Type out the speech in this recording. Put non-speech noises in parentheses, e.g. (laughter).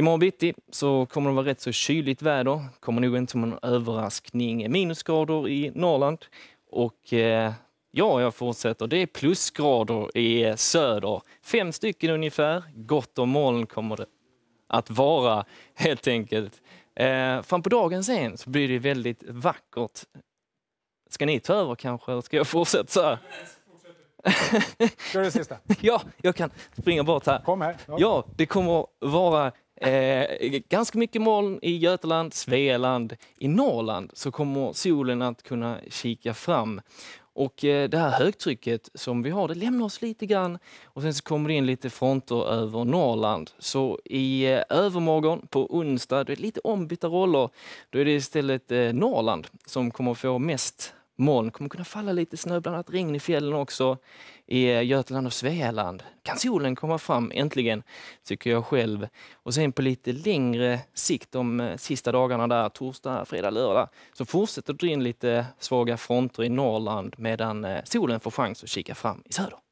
Imorgon bitti så kommer det vara rätt så kyligt väder. kommer nog inte som en överraskning minusgrader i Norrland. Och eh, ja, jag fortsätter. Det är plusgrader i söder. Fem stycken ungefär. Gott om moln kommer det att vara helt enkelt. Eh, fram på dagen sen så blir det väldigt vackert. Ska ni ta över kanske, eller ska jag fortsätta så här? Kör det sista. (laughs) ja, jag kan springa bort här. Kom här. Ja. ja, det kommer vara Eh, ganska mycket moln i Götaland, Svealand. I Norrland så kommer solen att kunna kika fram. Och eh, det här högtrycket som vi har, det lämnar oss lite grann och sen så kommer det in lite fronter över Norrland. Så i eh, övermorgon på onsdag, det är lite ombytta roller, då är det istället Norrland som kommer få mest Moln kommer kunna falla lite snö, bland annat regn i fjällen också i eh, Götaland och Svealand. Kan solen komma fram äntligen, tycker jag själv. Och sen på lite längre sikt, de eh, sista dagarna där, torsdag, fredag, lördag, så fortsätter det in lite svaga fronter i Norrland medan eh, solen får chans att kika fram i söder.